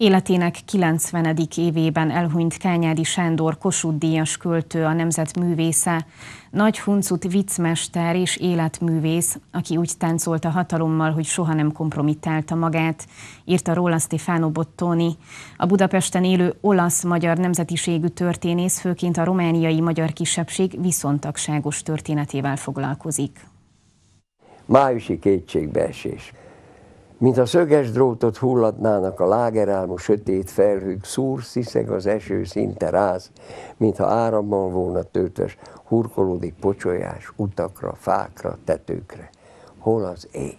Életének 90. évében elhunyt Kányádi Sándor Kossuth Díjas költő, a nemzet művésze, nagy huncut viccmester és életművész, aki úgy táncolt a hatalommal, hogy soha nem kompromittálta magát, írta róla Stefano Bottoni. A Budapesten élő olasz-magyar nemzetiségű történész főként a romániai magyar kisebbség viszontagságos történetével foglalkozik. Májusi kétségbeesés. Mint a szöges drótot hullatnának a lágerálmú sötét felhők, szúr sziszeg az eső szinte ráz, mintha áramban volna töltös, hurkolódik pocsolyás utakra, fákra, tetőkre. Hol az ég?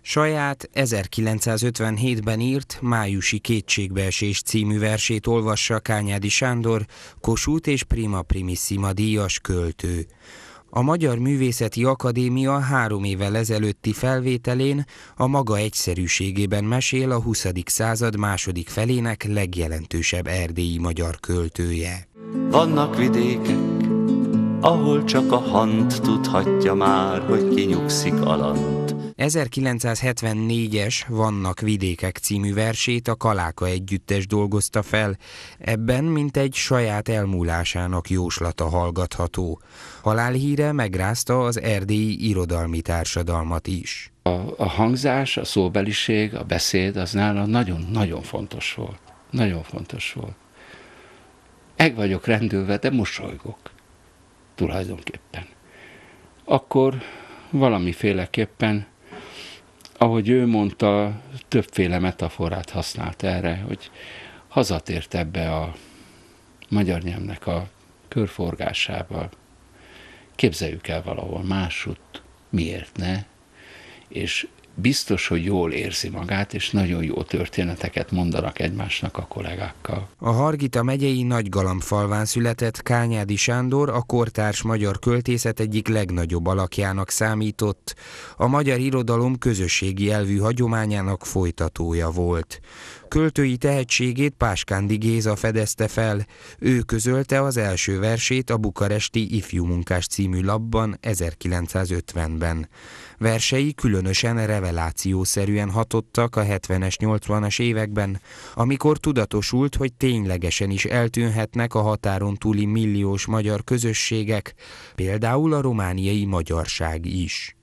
Saját 1957-ben írt Májusi kétségbeesés című versét olvassa Kányádi Sándor, Kossuth és Prima Primissima díjas költő. A Magyar Művészeti Akadémia három évvel ezelőtti felvételén a maga egyszerűségében mesél a 20. század második felének legjelentősebb erdélyi magyar költője. Vannak vidékek, ahol csak a hant tudhatja már, hogy kinyugszik alant. 1974-es Vannak vidékek című versét a Kaláka együttes dolgozta fel, ebben mint egy saját elmúlásának jóslata hallgatható. Halálhíre megrázta az erdélyi irodalmi társadalmat is. A, a hangzás, a szóbeliség, a beszéd az nála nagyon-nagyon fontos volt. Nagyon fontos volt. Eg vagyok rendülve, de mosolygok tulajdonképpen. Akkor valamiféleképpen, ahogy ő mondta, többféle metaforát használt erre, hogy hazatért ebbe a magyar nyelvnek a körforgásába. Képzeljük el valahol másutt, miért ne, és biztos, hogy jól érzi magát, és nagyon jó történeteket mondanak egymásnak a kollégákkal. A Hargita megyei Nagy falván született Kányádi Sándor a kortárs magyar költészet egyik legnagyobb alakjának számított, a magyar irodalom közösségi elvű hagyományának folytatója volt. Költői tehetségét Páskándi Géza fedezte fel. Ő közölte az első versét a bukaresti Ifjú Munkás című labban 1950-ben. Versei különösen reve revelációszerűen hatottak a 70-es, 80-as években, amikor tudatosult, hogy ténylegesen is eltűnhetnek a határon túli milliós magyar közösségek, például a romániai magyarság is.